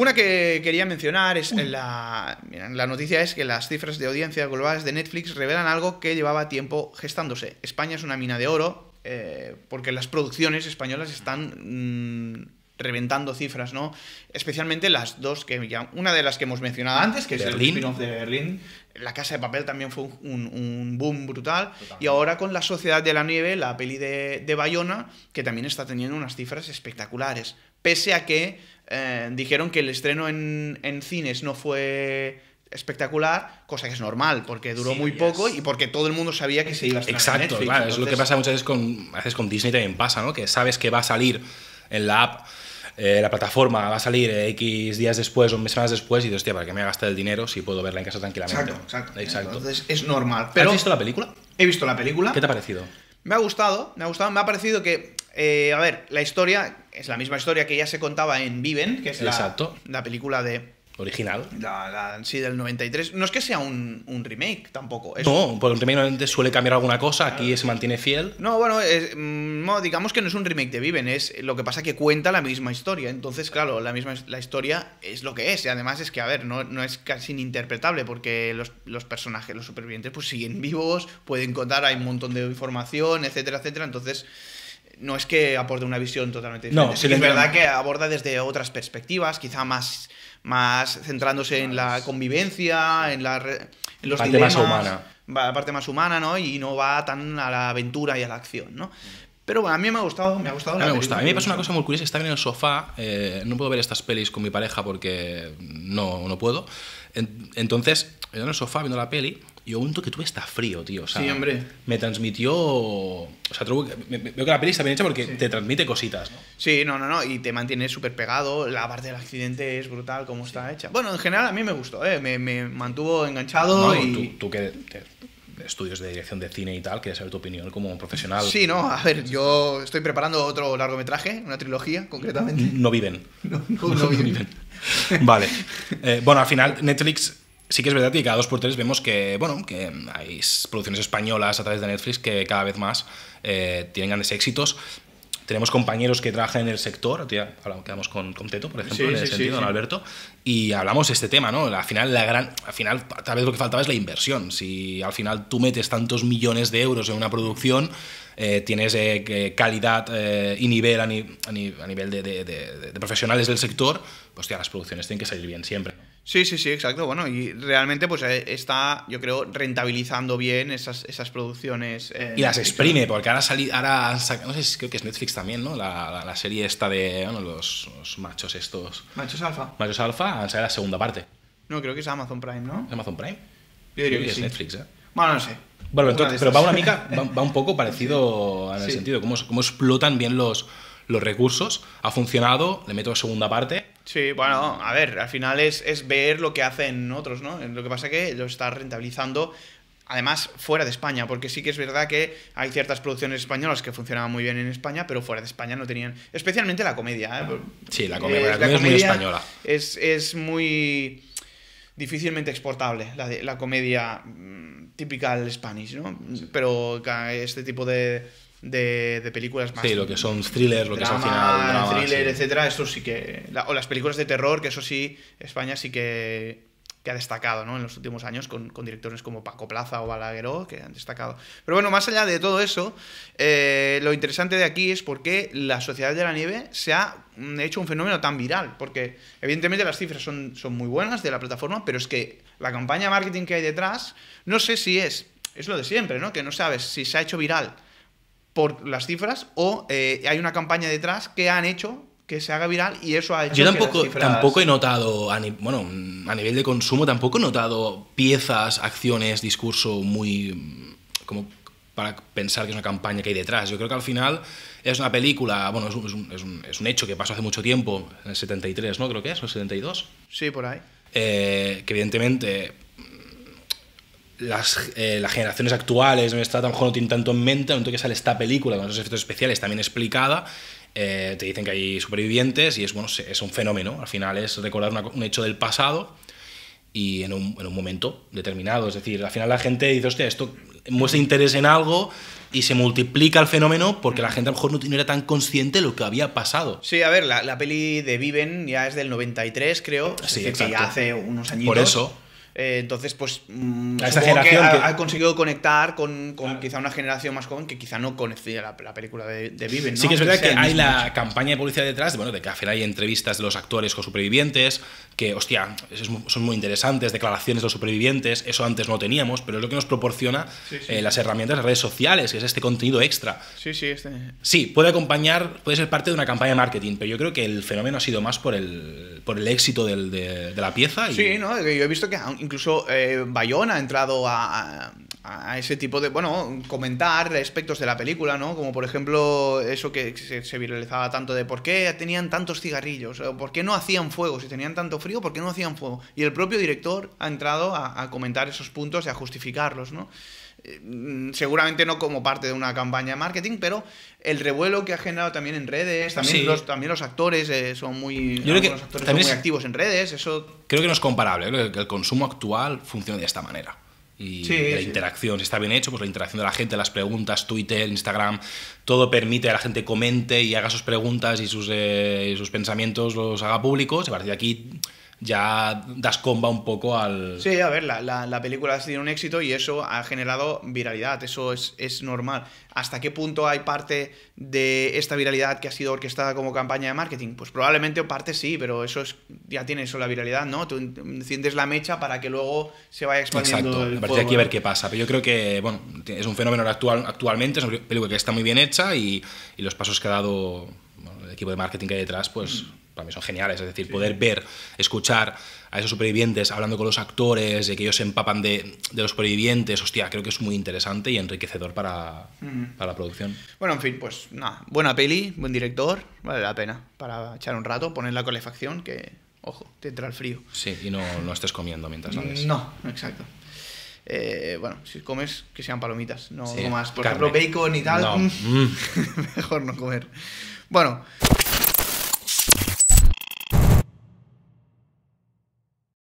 Una que quería mencionar es la, noticia es que las cifras de audiencia globales de Netflix revelan algo que llevaba tiempo gestándose. España es una mina de oro eh, porque las producciones españolas están mm, reventando cifras, ¿no? Especialmente las dos que una de las que hemos mencionado ah, antes, que es el spin-off de Berlín, La Casa de Papel también fue un, boom brutal, y ahora con La Sociedad de la Nieve, la peli de, de Bayona, que también está teniendo unas cifras espectaculares pese a que eh, dijeron que el estreno en, cines no fue espectacular, cosa que es normal, porque duró muy poco y porque todo el mundo sabía que se iba a estrenar. Exacto, claro, es lo que pasa muchas veces con, con Disney también pasa, ¿no? que sabes que va a salir en la app. Eh, la plataforma va a salir eh, X días después o más después y dices, hostia, ¿para qué me gastar el dinero si puedo verla en casa tranquilamente? Exacto, exacto. exacto. Entonces es normal. Pero ¿Has visto la película? He visto la película. ¿Qué te ha parecido? Me ha gustado, me ha gustado, me ha parecido que eh, a ver, la historia es la misma historia que ya se contaba en Viven, que es la, película de, original. La, sí, del 93. No es que sea un, remake tampoco. no, porque un remake normalmente suele cambiar alguna cosa, aquí se mantiene fiel. No, bueno, mm, no, digamos que no es un remake de Viven, es lo que pasa que cuenta la misma historia. Entonces, claro, la misma la historia es lo que es. Y además es que, a ver, no, no es casi ininterpretable porque los, los, personajes, los supervivientes, pues siguen vivos, pueden contar, hay un montón de información, etcétera, etcétera. Entonces no es que aporte una visión totalmente diferente. No, sí, es verdad que aborda desde otras perspectivas, quizá más, más centrándose en la convivencia, en, la, los parte más humana. La parte más humana, ¿no? Y no va tan a la aventura y a la acción, ¿no? Pero bueno, a mí me ha gustado, me ha A mí me pasa una cosa muy curiosa, Estaba en el sofá, eh, no puedo ver estas pelis con mi pareja porque no, no puedo. Entonces, en el sofá viendo la peli, yo un que tú está frío, tío. O sí, hombre. Me transmitió. O sea, veo que la peli está bien hecha porque te transmite cositas, ¿no? Sí, no, no, no. Y te mantiene súper pegado. La parte del accidente es brutal, cómo está hecha. Bueno, en general a mí me gustó, ¿eh? Me, mantuvo enganchado. y... tú, que estudios de dirección de cine y tal, ¿quieres saber tu opinión como profesional. Sí, no, a ver, yo estoy preparando otro largometraje, una trilogía concretamente. No viven. No, viven. vale. Eh, bueno, al final Netflix sí que es verdad que cada dos por tres vemos que, bueno, que hay producciones españolas a través de Netflix que cada vez más eh, tienen grandes éxitos. Tenemos compañeros que trabajan en el sector, quedamos con, con Teto, por ejemplo, en ese sentido, don Alberto, y hablamos de este tema, ¿no? Al final, la gran, al final, tal vez lo que faltaba es la inversión. Si al final tú metes tantos millones de euros en una producción, eh, tienes eh, calidad y nivel a, nivel de, de, profesionales del sector, pues ya las producciones tienen que salir bien siempre. Sí, sí, sí, exacto. Bueno, y realmente pues eh, está, yo creo, rentabilizando bien esas, esas producciones. Eh, y las exprime, porque ahora, han ahora no sé, si creo que es Netflix también, ¿no? La, la, serie esta de bueno, los, machos estos. Machos alfa. Machos alfa, o la segunda parte. No, creo que es Amazon Prime, ¿no? Amazon Prime? Yo diría que, es Netflix, ¿eh? Bueno, no sé. Bueno, entonces, pero va una mica, va, un poco parecido en el sentido, cómo, cómo explotan bien los, los recursos. Ha funcionado, le meto a segunda parte Sí, bueno, a ver, al final es, ver lo que hacen otros, ¿no? Lo que pasa es que lo está rentabilizando además fuera de España, porque sí que es verdad que hay ciertas producciones españolas que funcionaban muy bien en España, pero fuera de España no tenían, especialmente la comedia. ¿eh? Sí, eh, la comedia, es muy española. Es, muy difícilmente exportable, la, la comedia mm, típica al Spanish, ¿no? Pero este tipo de, de, películas más. Sí, lo que son thrillers, lo que son al final. thriller, etcétera, eso sí que. o las películas de terror, que eso sí, España sí que, que ha destacado ¿no? en los últimos años con, directores como Paco Plaza o Balagueró, que han destacado. Pero bueno, más allá de todo eso, eh, lo interesante de aquí es por qué la Sociedad de la Nieve se ha mm, hecho un fenómeno tan viral. Porque evidentemente las cifras son, son muy buenas de la plataforma, pero es que la campaña de marketing que hay detrás, no sé si es, es lo de siempre, ¿no? que no sabes si se ha hecho viral por las cifras o eh, hay una campaña detrás que han hecho que se haga viral y eso ha hecho Yo tampoco, tampoco he notado, bueno, a nivel de consumo tampoco he notado piezas, acciones, discurso muy... Mm, como para pensar que es una campaña que hay detrás. Yo creo que al final es una película, bueno, es un, es un, es un hecho que pasó hace mucho tiempo, en el 73, ¿no? Creo que es, o el 72. Sí, por ahí. Eh, que evidentemente las, eh, las generaciones actuales no está, tan lo no tienen tanto en mente, cuando que sale esta película con esos efectos especiales también explicada, eh, te dicen que hay supervivientes y es, bueno, es un fenómeno, al final es recordar un hecho del pasado y en un, en un, momento determinado, es decir, al final la gente dice, hostia, esto muestra interés en algo y se multiplica el fenómeno porque la gente a lo mejor no, era tan consciente de lo que había pasado. Sí, a ver, la, la peli de Viven ya es del 93, creo, sí, hace unos años Por eso. Eh, entonces, pues. Mm, generación ha, conseguido conectar con, quizá una generación más joven que quizá no conocía la, película de, Viven. Sí, que es verdad que, hay la campaña de publicidad detrás, bueno, de que al hay entrevistas de los actores con supervivientes, que, hostia, son muy interesantes, declaraciones de los supervivientes, eso antes no teníamos, pero es lo que nos proporciona eh, las herramientas de las redes sociales, que es este contenido extra. Sí, sí, este. Sí, puede acompañar, puede ser parte de una campaña de marketing, pero yo creo que el fenómeno ha sido más por el por el éxito del, de, la pieza. Sí, ¿no? yo he visto que incluso eh, Bayón ha entrado a, ese tipo de, bueno, comentar aspectos de la película, ¿no? Como por ejemplo eso que se, viralizaba tanto de por qué tenían tantos cigarrillos, o por qué no hacían fuego, si tenían tanto frío, por qué no hacían fuego. Y el propio director ha entrado a, a comentar esos puntos y a justificarlos, ¿no? Mm, seguramente no como parte de una campaña de marketing, pero el revuelo que ha generado también en redes, también, los, actores eh, son muy, activos en redes, eso... Creo que no es comparable, ¿eh? creo que el consumo actual funciona de esta manera. Y la interacción, si está bien hecho, pues la interacción de la gente, las preguntas, Twitter, Instagram, todo permite a la gente comente y haga sus preguntas y sus, eh, sus pensamientos los haga públicos. A partir de aquí ya das comba un poco al... Sí, a ver, la, película ha sido un éxito y eso ha generado viralidad, eso es, normal. ¿Hasta qué punto hay parte de esta viralidad que ha sido orquestada como campaña de marketing? Pues probablemente parte sí, pero eso es, ya tiene eso la viralidad, ¿no? Tú enciendes la mecha para que luego se vaya expandiendo. Exacto, a partir de aquí a ver qué pasa. Pero yo creo que, bueno, es un fenómeno actual, actualmente, es una película que está muy bien hecha y, los pasos que ha dado el equipo de marketing que hay detrás, pues... Mm para mí son geniales, es decir, poder ver, escuchar a esos supervivientes hablando con los actores, de que ellos se empapan de, de los supervivientes, hostia, creo que es muy interesante y enriquecedor para, mm. para la producción. Bueno, en fin, pues nada, buena peli, buen director, vale la pena para echar un rato, poner la calefacción, que, ojo, te entra el frío. Sí, y no, no estés comiendo mientras la No, exacto. Eh, bueno, si comes, que sean palomitas, no más. Por ejemplo, bacon y tal, mm, mm. mejor no comer. Bueno.